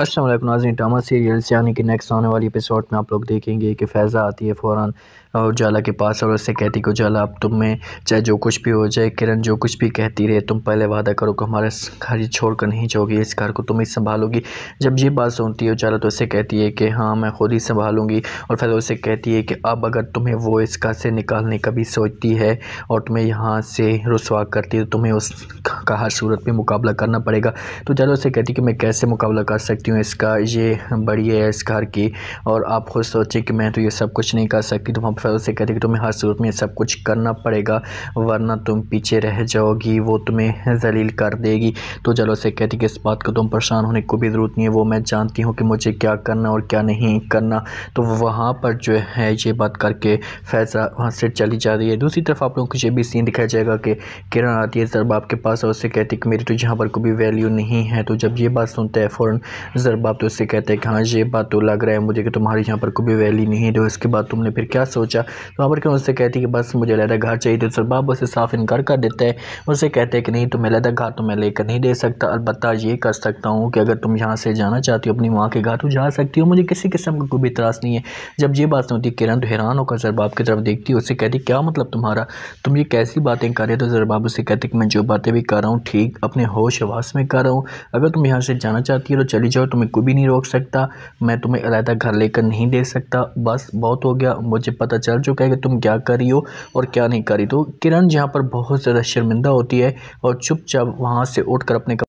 असल नाजीन टामा सीरियल से यानी कि नेक्स्ट आने वाली एपिसोड में आप लोग देखेंगे कि फैज़ा आती है फ़ौरन और जाला के पास और उससे कहती कि उजाला अब तुम में चाहे जो कुछ भी हो जाए किरण जो कुछ भी कहती रहे तुम पहले वादा करो कि हमारा घर ये छोड़ कर नहीं जाओगी इस घर को तुम ही संभालोगी जब ये बात सुनती है जाला तो उससे कहती है कि हाँ मैं खुद ही संभालूंगी और फैज़ा उससे कहती है कि अब अगर तुम्हें वो इस घर से निकालने का भी सोचती है और तुम्हें यहाँ से रसवा करती है तो तुम्हें उस का हर सूरत में मुकाबला करना पड़ेगा तो जाला उससे कहती कि मैं कैसे मुकाबला कर सकती सकती हूँ इसका ये बड़ी है इस घर की और आप खुद सोचें कि मैं तो ये सब कुछ नहीं कर सकती तो वहाँ पर उसे कहते कि तुम्हें हर सूरत में सब कुछ करना पड़ेगा वरना तुम पीछे रह जाओगी वो तुम्हें जलील कर देगी तो जलो से कहती कि इस बात को तुम परेशान होने को भी ज़रूरत नहीं है वो मैं जानती हूँ कि मुझे क्या करना और क्या नहीं करना तो वहाँ पर जो है ये बात करके फैसला वहाँ से चली जा रही है दूसरी तरफ आप लोगों को ये भी सीन दिखाया जाएगा कि किरण आती है जरब आपके पास और उससे कहती कि मेरी तो यहाँ पर कोई भी वैल्यू नहीं है तो जब ये बात सुनते हैं फ़ौरन ज़रबाब तो उससे कहते हैं कि हाँ ये बात तो लग रहा है मुझे कि तुम्हारी यहाँ पर कोई वैली नहीं है तो इसके बाद तुमने फिर क्या सोचा तो वहाँ पर क्या उससे कहती है कि बस मुझे लहदा घर चाहिए तो ज़रबाब उसे साफ इनकार कर देता है उससे कहते हैं कि नहीं तुम्हें लहदा घर तो मैं लेकर नहीं दे सकता अलबत् ये कर सकता हूँ कि अगर तुम यहाँ से जाना चाहती हो अपनी माँ के घर तो जा सकती हो मुझे किसी किस्म का कोई भी इतराज़ नहीं है जब ये बात सुनती किरण तो हैरान होकर ज़रबाब की तरफ देखती है उससे कहती क्या मतलब तुम्हारा तुम ये कैसी बातें कर रहे हो तो ज़रबाब उससे कहते कि मैं जो बातें भी कर रहा हूँ ठीक अपने होश आवास में कर रहा हूँ अगर तुम यहाँ से जाना चाहती हो तो चली जाओ जाओ तुम्हें कोई भी नहीं रोक सकता मैं तुम्हें अलहदा घर लेकर नहीं दे सकता बस बहुत हो गया मुझे पता चल चुका है कि तुम क्या करी हो और क्या नहीं करी तो किरण यहाँ पर बहुत ज़्यादा शर्मिंदा होती है और चुपचाप वहाँ से उठकर अपने